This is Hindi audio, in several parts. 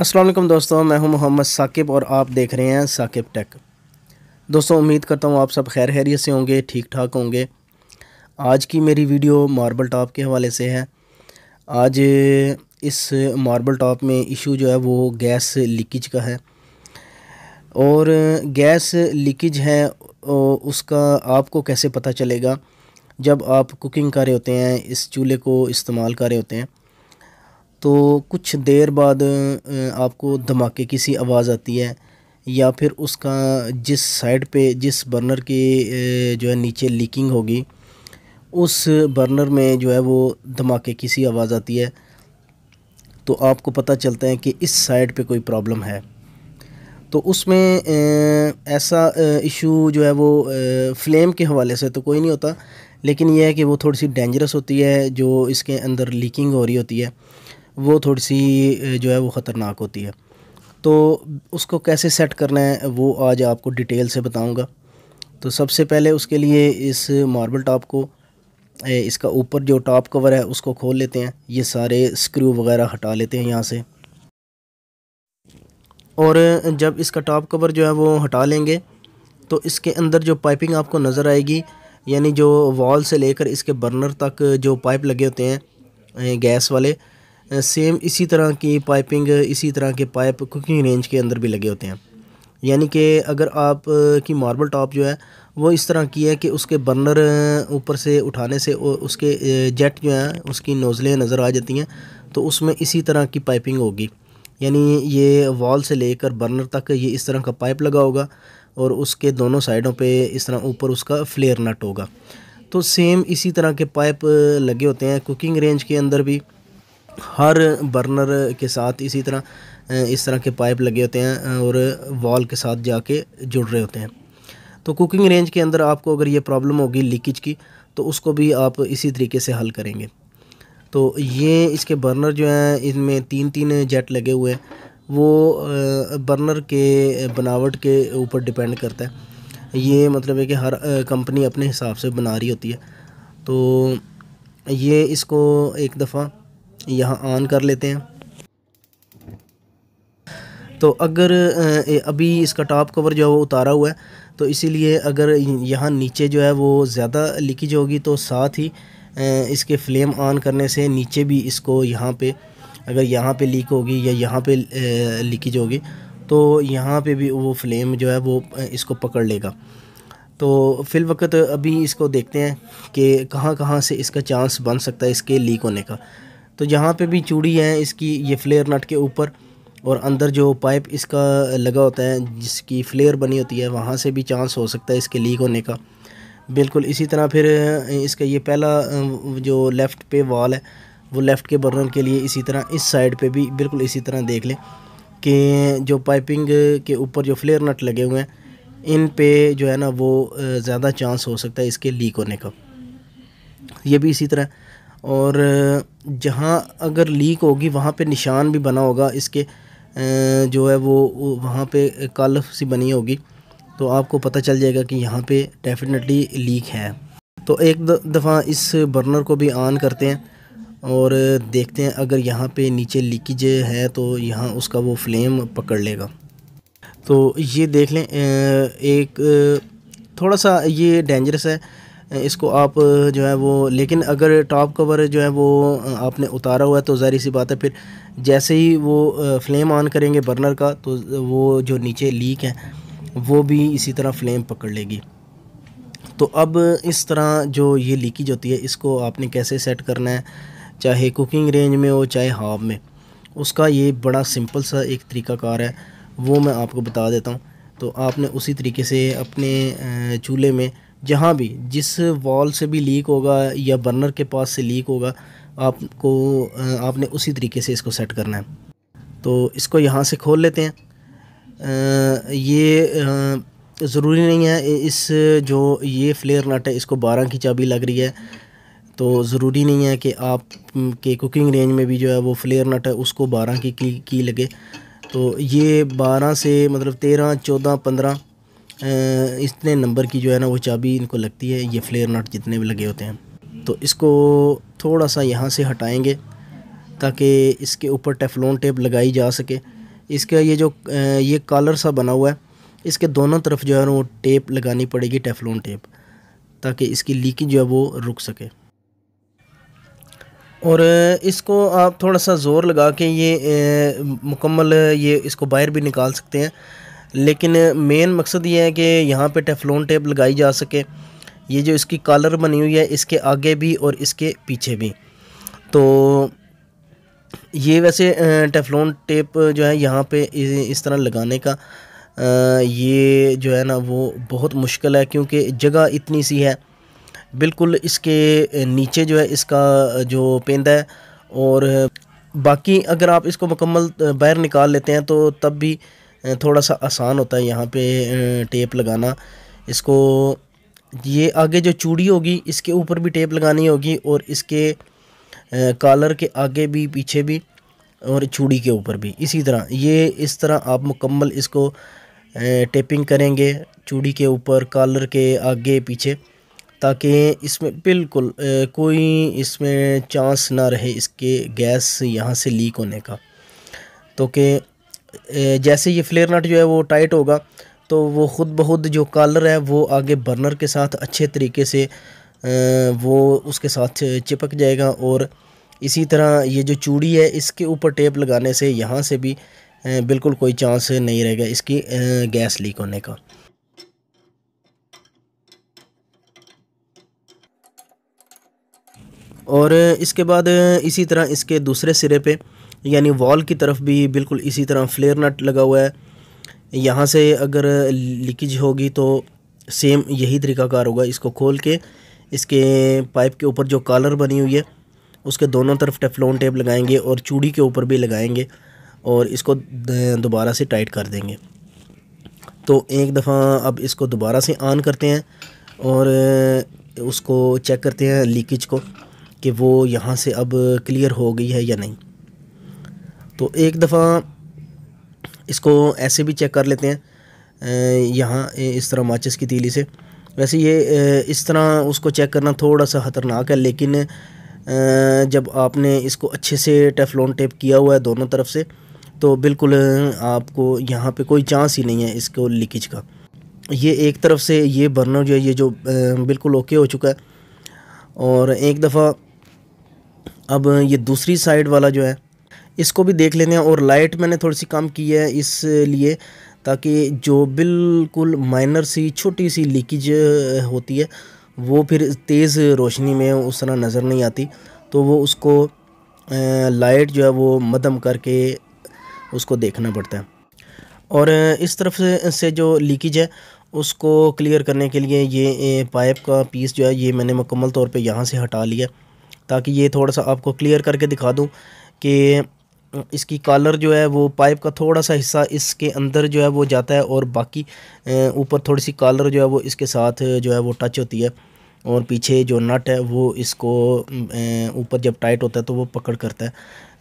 असलम दोस्तों मैं हूं मोहम्मद साकिब और आप देख रहे हैं साकिब टेक दोस्तों उम्मीद करता हूं आप सब खैर खैरियत से होंगे ठीक ठाक होंगे आज की मेरी वीडियो मार्बल टॉप के हवाले से है आज इस मार्बल टॉप में इशू जो है वो गैस लीकेज का है और गैस लीकेज है उसका आपको कैसे पता चलेगा जब आप कुकिंग कर रहे होते हैं इस चूल्हे को इस्तेमाल कर रहे होते हैं तो कुछ देर बाद आपको धमाके की सी आवाज़ आती है या फिर उसका जिस साइड पे जिस बर्नर की जो है नीचे लीकिंग होगी उस बर्नर में जो है वो धमाके की सी आवाज़ आती है तो आपको पता चलता है कि इस साइड पे कोई प्रॉब्लम है तो उसमें ऐसा इशू जो है वो फ्लेम के हवाले से तो कोई नहीं होता लेकिन यह है कि वो थोड़ी सी डेंजरस होती है जो इसके अंदर लीकिंग हो रही होती है वो थोड़ी सी जो है वो ख़तरनाक होती है तो उसको कैसे सेट करना है वो आज आपको डिटेल से बताऊंगा तो सबसे पहले उसके लिए इस मार्बल टॉप को इसका ऊपर जो टॉप कवर है उसको खोल लेते हैं ये सारे स्क्रू वगैरह हटा लेते हैं यहाँ से और जब इसका टॉप कवर जो है वो हटा लेंगे तो इसके अंदर जो पाइपिंग आपको नज़र आएगी यानी जो वॉल से लेकर इसके बर्नर तक जो पाइप लगे होते हैं गैस वाले सेम इसी तरह की पाइपिंग इसी तरह के पाइप कुकिंग रेंज के अंदर भी लगे होते हैं यानी कि अगर आप की मार्बल टॉप जो है वो इस तरह की है कि उसके बर्नर ऊपर से उठाने से उसके जेट जो है उसकी नोज़लें नज़र आ जाती हैं तो उसमें इसी तरह की पाइपिंग होगी यानी ये वॉल से लेकर बर्नर तक ये इस तरह का पाइप लगा होगा और उसके दोनों साइडों पे इस तरह ऊपर उसका फ्लेयर नट होगा तो सेम इसी तरह के पाइप लगे होते हैं कुकिंग रेंज के अंदर भी हर बर्नर के साथ इसी तरह इस तरह के पाइप लगे होते हैं और वॉल के साथ जाके जुड़ रहे होते हैं तो कुकिंग रेंज के अंदर आपको अगर ये प्रॉब्लम होगी लीकेज की तो उसको भी आप इसी तरीके से हल करेंगे तो ये इसके बर्नर जो हैं इनमें तीन तीन जेट लगे हुए हैं वो बर्नर के बनावट के ऊपर डिपेंड करता है ये मतलब है कि हर कंपनी अपने हिसाब से बना रही होती है तो ये इसको एक दफ़ा यहाँ ऑन कर लेते हैं तो अगर अभी इसका टॉप कवर जो है वो उतारा हुआ है तो इसीलिए अगर यहाँ नीचे जो है वो ज़्यादा लीकेज होगी तो साथ ही इसके फ्लेम ऑन करने से नीचे भी इसको यहाँ पे अगर यहाँ पे लीक होगी या यहाँ पे लीकेज होगी तो यहाँ पे भी वो फ्लेम जो है वो इसको पकड़ लेगा तो फिल वक्त अभी इसको देखते हैं कि कहाँ कहाँ से इसका चांस बन सकता है इसके लीक होने का तो जहाँ पे भी चूड़ी है इसकी ये फ्लेयर नट के ऊपर और अंदर जो पाइप इसका लगा होता है जिसकी फ्लेयर बनी होती है वहाँ से भी चांस हो सकता है इसके लीक होने का बिल्कुल इसी तरह फिर इसका ये पहला जो लेफ़्ट पे वॉल है वो लेफ़्ट के बर्नर के लिए इसी तरह इस साइड पे भी बिल्कुल इसी तरह देख लें कि जो पाइपिंग के ऊपर जो फ्लेयर नट लगे हुए हैं इन पे जो है ना वो ज़्यादा चांस हो सकता है इसके लीक होने का ये भी इसी तरह और जहाँ अगर लीक होगी वहाँ पे निशान भी बना होगा इसके जो है वो वहाँ पे कल सी बनी होगी तो आपको पता चल जाएगा कि यहाँ पे डेफिनेटली लीक है तो एक दफ़ा इस बर्नर को भी ऑन करते हैं और देखते हैं अगर यहाँ पे नीचे लीकेज है तो यहाँ उसका वो फ्लेम पकड़ लेगा तो ये देख लें एक थोड़ा सा ये डेंजरस है इसको आप जो है वो लेकिन अगर टॉप कवर जो है वो आपने उतारा हुआ है तो ज़ाहिर सी बात है फिर जैसे ही वो फ्लेम ऑन करेंगे बर्नर का तो वो जो नीचे लीक है वो भी इसी तरह फ्लेम पकड़ लेगी तो अब इस तरह जो ये लीकेज होती है इसको आपने कैसे सेट करना है चाहे कुकिंग रेंज में हो चाहे हाफ में उसका ये बड़ा सिंपल सा एक तरीकाकार है वो मैं आपको बता देता हूँ तो आपने उसी तरीके से अपने चूल्हे में जहाँ भी जिस वॉल से भी लीक होगा या बर्नर के पास से लीक होगा आपको आपने उसी तरीके से इसको सेट करना है तो इसको यहाँ से खोल लेते हैं आ, ये ज़रूरी नहीं है इस जो ये फ्लेयर नट है इसको बारह की चाबी लग रही है तो ज़रूरी नहीं है कि आप के कुकिंग रेंज में भी जो है वो फ्लेयर नट है उसको बारह की की लगे तो ये बारह से मतलब तेरह चौदह पंद्रह इतने नंबर की जो है ना वो चाबी इनको लगती है ये फ्लेयर नट जितने भी लगे होते हैं तो इसको थोड़ा सा यहाँ से हटाएंगे ताकि इसके ऊपर टेफलोन टेप लगाई जा सके इसका ये जो ये कॉलर सा बना हुआ है इसके दोनों तरफ जो है ना वो टेप लगानी पड़ेगी टेफलोन टेप ताकि इसकी लीकेज जो है वो रुक सके और इसको आप थोड़ा सा ज़ोर लगा के ये मुकम्मल ये इसको बाहर भी निकाल सकते हैं लेकिन मेन मकसद ये है कि यहाँ पे टेफलोन टेप लगाई जा सके ये जो इसकी कॉलर बनी हुई है इसके आगे भी और इसके पीछे भी तो ये वैसे टेफलोन टेप जो है यहाँ पे इस तरह लगाने का ये जो है ना वो बहुत मुश्किल है क्योंकि जगह इतनी सी है बिल्कुल इसके नीचे जो है इसका जो पेंदा है और बाकी अगर आप इसको मुकम्मल बाहर निकाल लेते हैं तो तब भी थोड़ा सा आसान होता है यहाँ पे टेप लगाना इसको ये आगे जो चूड़ी होगी इसके ऊपर भी टेप लगानी होगी और इसके कॉलर के आगे भी पीछे भी और चूड़ी के ऊपर भी इसी तरह ये इस तरह आप मुकम्मल इसको टेपिंग करेंगे चूड़ी के ऊपर कॉलर के आगे पीछे ताकि इसमें बिल्कुल कोई इसमें चांस ना रहे इसके गैस यहाँ से लीक होने का तो कि जैसे ये फ्लेयर नट जो है वो टाइट होगा तो वो ख़ुद बहुत जो कॉलर है वो आगे बर्नर के साथ अच्छे तरीके से वो उसके साथ चिपक जाएगा और इसी तरह ये जो चूड़ी है इसके ऊपर टेप लगाने से यहाँ से भी बिल्कुल कोई चांस नहीं रहेगा इसकी गैस लीक होने का और इसके बाद इसी तरह इसके दूसरे सिरे पे यानी वॉल की तरफ भी बिल्कुल इसी तरह फ्लेयर नट लगा हुआ है यहाँ से अगर लीकेज होगी तो सेम यही तरीकाकार होगा इसको खोल के इसके पाइप के ऊपर जो कॉलर बनी हुई है उसके दोनों तरफ टेफलोन टेप लगाएंगे और चूड़ी के ऊपर भी लगाएंगे और इसको दोबारा से टाइट कर देंगे तो एक दफ़ा अब इसको दोबारा से ऑन करते हैं और उसको चेक करते हैं लीकेज को कि वो यहाँ से अब क्लियर हो गई है या नहीं तो एक दफ़ा इसको ऐसे भी चेक कर लेते हैं यहाँ इस तरह माचिस की तीली से वैसे ये इस तरह उसको चेक करना थोड़ा सा ख़तरनाक है लेकिन जब आपने इसको अच्छे से टेफलोन टेप किया हुआ है दोनों तरफ से तो बिल्कुल आपको यहाँ पे कोई चांस ही नहीं है इसको लीकेज का ये एक तरफ से ये बर्नर जो है ये जो बिल्कुल ओके हो चुका है और एक दफ़ा अब ये दूसरी साइड वाला जो है इसको भी देख लेते हैं और लाइट मैंने थोड़ी सी कम की है इसलिए ताकि जो बिल्कुल माइनर सी छोटी सी लीकेज होती है वो फिर तेज़ रोशनी में उस तरह नज़र नहीं आती तो वो उसको लाइट जो है वो मदम करके उसको देखना पड़ता है और इस तरफ से जो लीकेज है उसको क्लियर करने के लिए ये पाइप का पीस जो है ये मैंने मुकम्मल तौर पे यहाँ से हटा लिया ताकि ये थोड़ा सा आपको क्लियर करके दिखा दूँ कि इसकी कॉलर जो है वो पाइप का थोड़ा सा हिस्सा इसके अंदर जो है वो जाता है और बाकी ऊपर थोड़ी सी कॉलर जो है वो इसके साथ जो है वो टच होती है और पीछे जो नट है वो इसको ऊपर जब टाइट होता है तो वो पकड़ करता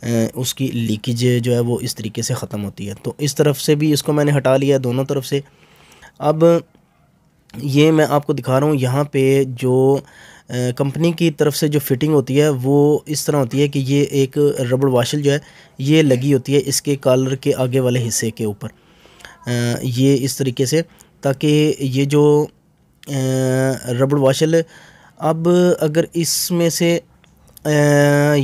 है उसकी लीकेज जो है वो इस तरीके से ख़त्म होती है तो इस तरफ से भी इसको मैंने हटा लिया दोनों तरफ से अब ये मैं आपको दिखा रहा हूँ यहाँ पे जो कंपनी की तरफ से जो फिटिंग होती है वो इस तरह होती है कि ये एक रबड़ वाशल जो है ये लगी होती है इसके कॉलर के आगे वाले हिस्से के ऊपर ये इस तरीके से ताकि ये जो रबड़ वाशल अब अगर इसमें से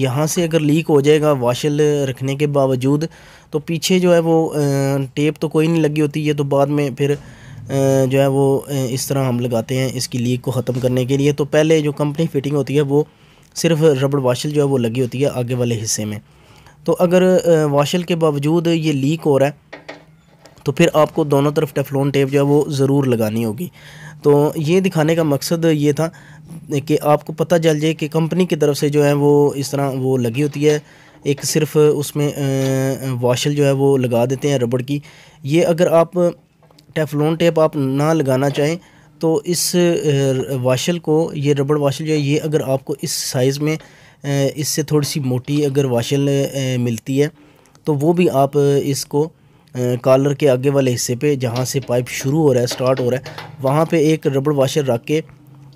यहाँ से अगर लीक हो जाएगा वाशल रखने के बावजूद तो पीछे जो है वो टेप तो कोई नहीं लगी होती है तो बाद में फिर जो है वो इस तरह हम लगाते हैं इसकी लीक को ख़त्म करने के लिए तो पहले जो कंपनी फिटिंग होती है वो सिर्फ रबड़ वाशल जो है वो लगी होती है आगे वाले हिस्से में तो अगर वाशल के बावजूद ये लीक हो रहा है तो फिर आपको दोनों तरफ टेफलोन टेप जो है वो ज़रूर लगानी होगी तो ये दिखाने का मकसद ये था कि आपको पता चल जाए कि कंपनी की तरफ से जो है वो इस तरह वो लगी होती है एक सिर्फ उसमें वाशल जो है वो लगा देते हैं रबड़ की ये अगर आप टेफलोन टेप आप ना लगाना चाहें तो इस वाशल को ये रबड़ वाशल जो है ये अगर आपको इस साइज़ में इससे थोड़ी सी मोटी अगर वाशल मिलती है तो वो भी आप इसको कॉलर के आगे वाले हिस्से पे जहाँ से पाइप शुरू हो रहा है स्टार्ट हो रहा है वहाँ पे एक रबड़ वाशर रख के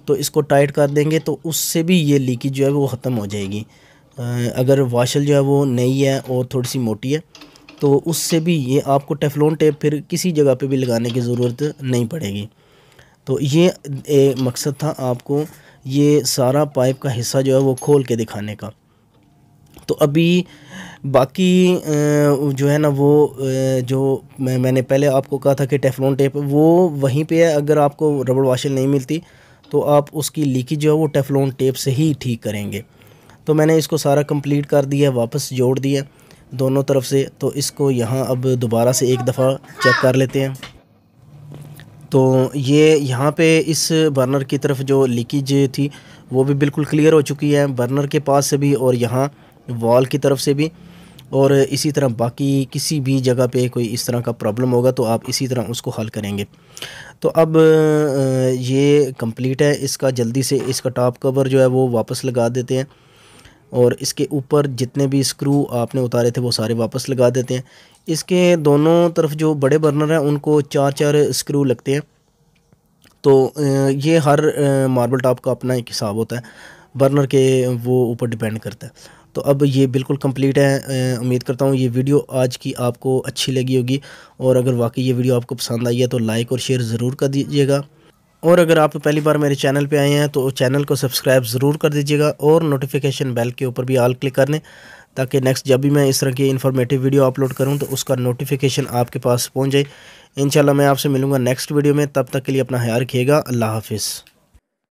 तो इसको टाइट कर देंगे तो उससे भी ये लीकेज जो है वो ख़त्म हो जाएगी अगर वाशल जो है वो नई है और थोड़ी सी मोटी है तो उससे भी ये आपको टेफलोन टेप फिर किसी जगह पे भी लगाने की ज़रूरत नहीं पड़ेगी तो ये मकसद था आपको ये सारा पाइप का हिस्सा जो है वो खोल के दिखाने का तो अभी बाकी जो है ना वो जो मैं मैंने पहले आपको कहा था कि टेफलोन टेप वो वहीं पे है अगर आपको रबड़ वाशल नहीं मिलती तो आप उसकी लीकी जो है वो टेफलोन टेप से ही ठीक करेंगे तो मैंने इसको सारा कंप्लीट कर दिया वापस जोड़ दिया दोनों तरफ से तो इसको यहाँ अब दोबारा से एक दफ़ा चेक कर लेते हैं तो ये यहाँ पे इस बर्नर की तरफ जो लीकेज थी वो भी बिल्कुल क्लियर हो चुकी है बर्नर के पास से भी और यहाँ वॉल की तरफ से भी और इसी तरह बाकी किसी भी जगह पे कोई इस तरह का प्रॉब्लम होगा तो आप इसी तरह उसको हल करेंगे तो अब ये कंप्लीट है इसका जल्दी से इसका टॉप कवर जो है वो वापस लगा देते हैं और इसके ऊपर जितने भी स्क्रू आपने उतारे थे वो सारे वापस लगा देते हैं इसके दोनों तरफ जो बड़े बर्नर हैं उनको चार चार स्क्रू लगते हैं तो ये हर मार्बल टॉप का अपना एक हिसाब होता है बर्नर के वो ऊपर डिपेंड करता है तो अब ये बिल्कुल कंप्लीट है उम्मीद करता हूँ ये वीडियो आज की आपको अच्छी लगी होगी और अगर वाकई ये वीडियो आपको पसंद आई है तो लाइक और शेयर ज़रूर कर दीजिएगा और अगर आप पहली बार मेरे चैनल पे आए हैं तो चैनल को सब्सक्राइब ज़रूर कर दीजिएगा और नोटिफिकेशन बेल के ऊपर भी ऑल क्लिक कर लें ताकि नेक्स्ट जब भी मैं इस तरह की इन्फॉर्मेटिव वीडियो अपलोड करूँ तो उसका नोटिफिकेशन आपके पास पहुँच जाए इंशाल्लाह मैं आपसे मिलूँगा नेक्स्ट वीडियो में तब तक के लिए अपना ख्याल रखिएगा अल्लाह हाफिज़